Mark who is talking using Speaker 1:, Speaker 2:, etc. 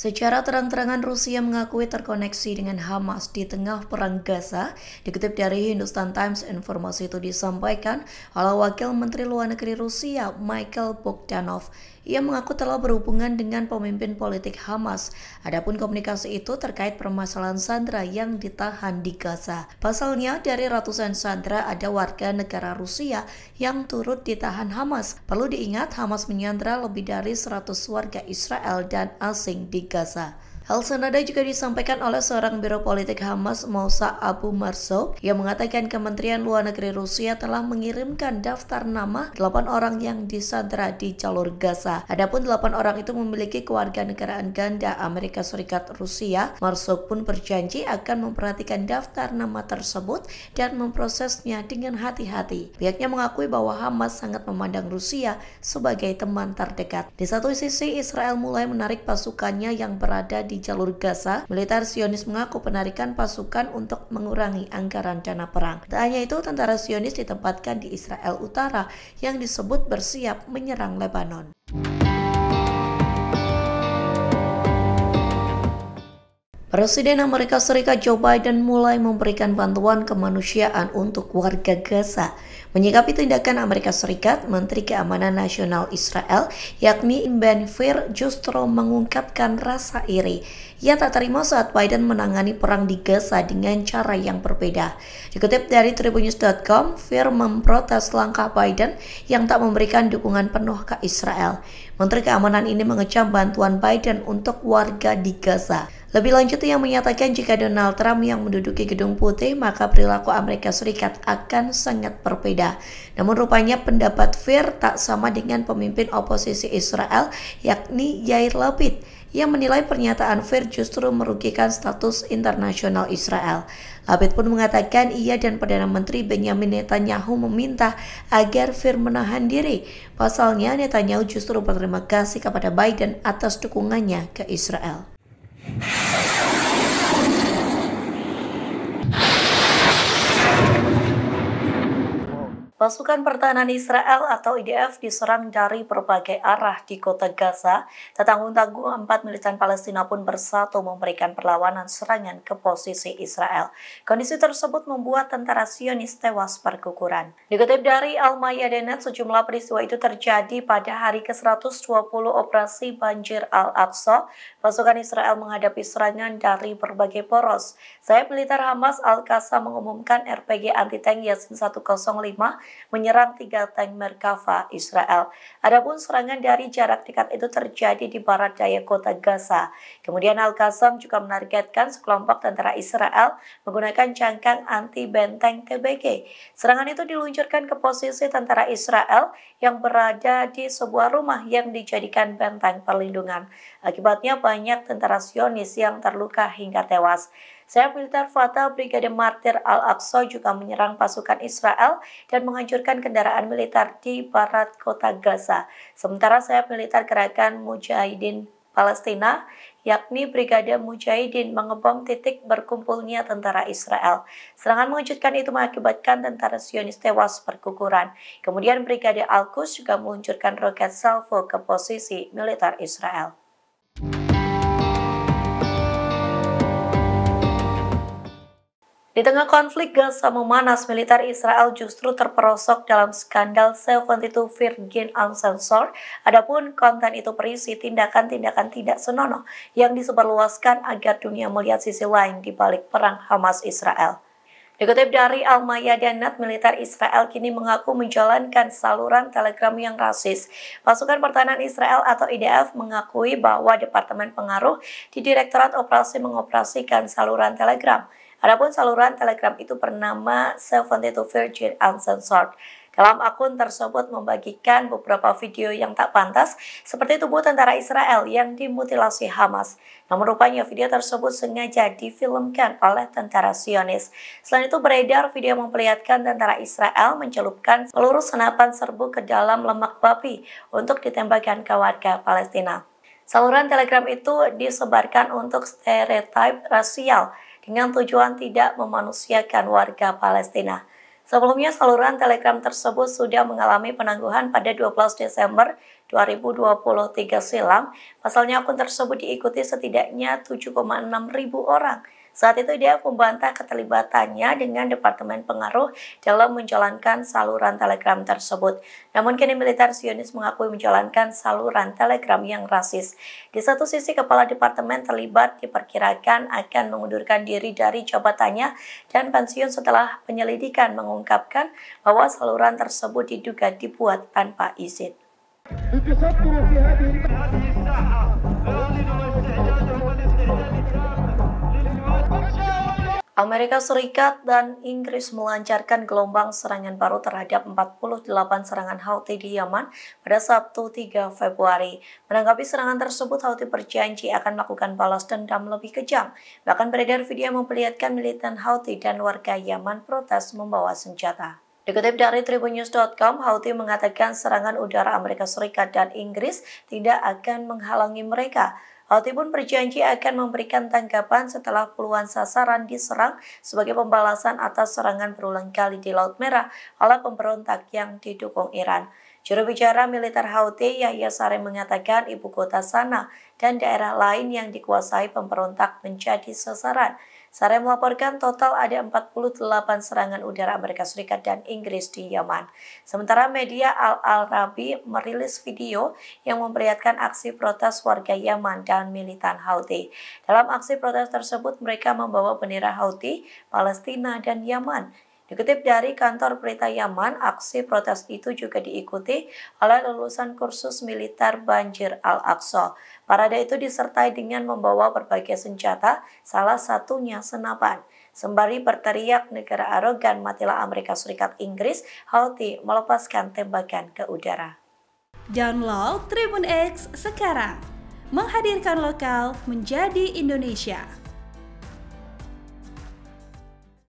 Speaker 1: Secara terang-terangan Rusia mengakui terkoneksi dengan Hamas di tengah perang Gaza. Dikutip dari Hindustan Times, informasi itu disampaikan oleh Wakil Menteri Luar Negeri Rusia Michael Bogdanov ia mengaku telah berhubungan dengan pemimpin politik Hamas. Adapun komunikasi itu terkait permasalahan sandera yang ditahan di Gaza. Pasalnya, dari ratusan sandera ada warga negara Rusia yang turut ditahan Hamas. Perlu diingat, Hamas menyandera lebih dari 100 warga Israel dan asing di Gaza. Hal senada juga disampaikan oleh seorang biro politik Hamas Mosa Abu Marso, yang mengatakan Kementerian Luar Negeri Rusia telah mengirimkan daftar nama 8 orang yang disandra di jalur Gaza. Adapun 8 orang itu memiliki kewarganegaraan ganda Amerika Serikat Rusia. Marso pun berjanji akan memperhatikan daftar nama tersebut dan memprosesnya dengan hati-hati. Pihaknya mengakui bahwa Hamas sangat memandang Rusia sebagai teman terdekat. Di satu sisi, Israel mulai menarik pasukannya yang berada di jalur Gaza, militer Sionis mengaku penarikan pasukan untuk mengurangi anggaran dana perang. Tak hanya itu, tentara Sionis ditempatkan di Israel Utara yang disebut bersiap menyerang Lebanon. Presiden Amerika Serikat Joe Biden mulai memberikan bantuan kemanusiaan untuk warga Gaza. Menyikapi tindakan Amerika Serikat, Menteri Keamanan Nasional Israel yakni Ben Fir, justru mengungkapkan rasa iri. Ia tak terima saat Biden menangani perang di Gaza dengan cara yang berbeda. Dikutip dari Tribunnews.com, Fir memprotes langkah Biden yang tak memberikan dukungan penuh ke Israel. Menteri Keamanan ini mengecam bantuan Biden untuk warga di Gaza. Lebih lanjut yang menyatakan jika Donald Trump yang menduduki gedung putih maka perilaku Amerika Serikat akan sangat berbeda. Namun rupanya pendapat Fir tak sama dengan pemimpin oposisi Israel yakni Yair Lapid yang menilai pernyataan Fir justru merugikan status internasional Israel. Lapid pun mengatakan ia dan Perdana Menteri Benjamin Netanyahu meminta agar Fir menahan diri. Pasalnya Netanyahu justru berterima kasih kepada Biden atas dukungannya ke Israel. Thank you. Pasukan pertahanan Israel atau IDF diserang dari berbagai arah di kota Gaza. Tetanggung-tanggung empat militan Palestina pun bersatu memberikan perlawanan serangan ke posisi Israel. Kondisi tersebut membuat tentara Sionis tewas berguguran. Dikutip dari Al-Mayadenet, sejumlah peristiwa itu terjadi pada hari ke-120 operasi banjir Al-Aqsa. Pasukan Israel menghadapi serangan dari berbagai poros. Sayap militer Hamas Al-Qassam mengumumkan RPG anti-tank Yasin 105 menyerang tiga tank Merkava Israel. Adapun serangan dari jarak dekat itu terjadi di barat daya kota Gaza. Kemudian Al-Qassam juga menargetkan sekelompok tentara Israel menggunakan cangkang anti benteng TBG. Serangan itu diluncurkan ke posisi tentara Israel yang berada di sebuah rumah yang dijadikan benteng perlindungan. Akibatnya banyak tentara Sionis yang terluka hingga tewas. Sayap militer fatal Brigade Martir Al-Aqsa juga menyerang pasukan Israel dan menghancurkan kendaraan militer di barat kota Gaza. Sementara sayap militer gerakan Mujahidin Palestina, yakni Brigade Mujahidin mengebom titik berkumpulnya tentara Israel. Serangan mengejutkan itu mengakibatkan tentara Sionis tewas berguguran. Kemudian Brigade Al-Quds juga meluncurkan roket salvo ke posisi militer Israel. Di tengah konflik Gaza memanas, militer Israel justru terperosok dalam skandal 72 Virgin Uncensored. Adapun konten itu berisi tindakan-tindakan tidak senonoh yang disebarluaskan agar dunia melihat sisi lain di balik perang Hamas-Israel. Dikutip dari al Net, militer Israel kini mengaku menjalankan saluran telegram yang rasis. Pasukan Pertahanan Israel atau IDF mengakui bahwa Departemen Pengaruh di Direktorat Operasi mengoperasikan saluran telegram. Adapun saluran Telegram itu bernama 72 Virgin Uncensored. Dalam akun tersebut membagikan beberapa video yang tak pantas seperti tubuh tentara Israel yang dimutilasi Hamas. Namun rupanya video tersebut sengaja difilmkan oleh tentara Sionis. Selain itu beredar video memperlihatkan tentara Israel mencelupkan seluruh senapan serbu ke dalam lemak babi untuk ditembakkan ke warga Palestina. Saluran telegram itu disebarkan untuk stereotip rasial dengan tujuan tidak memanusiakan warga Palestina. Sebelumnya saluran Telegram tersebut sudah mengalami penangguhan pada 12 Desember 2023 silam. Pasalnya akun tersebut diikuti setidaknya 7,6 ribu orang saat itu dia membantah keterlibatannya dengan Departemen Pengaruh dalam menjalankan saluran telegram tersebut. Namun kini militer Sionis mengakui menjalankan saluran telegram yang rasis. Di satu sisi kepala departemen terlibat diperkirakan akan mengundurkan diri dari jabatannya dan pensiun setelah penyelidikan mengungkapkan bahwa saluran tersebut diduga dibuat tanpa izin. بتستر في هذه الساعة Amerika Serikat dan Inggris melancarkan gelombang serangan baru terhadap 48 serangan Houthi di Yaman pada Sabtu 3 Februari. Menanggapi serangan tersebut, Houthi berjanji akan melakukan balas dendam lebih kejam. Bahkan beredar video yang memperlihatkan militan Houthi dan warga Yaman protes membawa senjata. Dikutip dari tribunnews.com, Houthi mengatakan serangan udara Amerika Serikat dan Inggris tidak akan menghalangi mereka. Houthi pun berjanji akan memberikan tanggapan setelah puluhan sasaran diserang sebagai pembalasan atas serangan berulang kali di Laut Merah oleh pemberontak yang didukung Iran. Juru bicara militer Houthi Yahya Sare mengatakan ibu kota sana dan daerah lain yang dikuasai pemberontak menjadi sasaran. Sare melaporkan total ada 48 serangan udara Amerika Serikat dan Inggris di Yaman. Sementara media Al-Arabi merilis video yang memperlihatkan aksi protes warga Yaman dan militan Houthi. Dalam aksi protes tersebut, mereka membawa bendera Houthi, Palestina, dan Yaman Dikutip dari kantor berita Yaman, aksi protes itu juga diikuti oleh lulusan kursus militer banjir Al-Aqsa. Parade itu disertai dengan membawa berbagai senjata, salah satunya senapan. Sembari berteriak negara arogan matilah Amerika Serikat Inggris, Houthi melepaskan tembakan ke udara. Download Tribun X sekarang. Menghadirkan lokal menjadi Indonesia.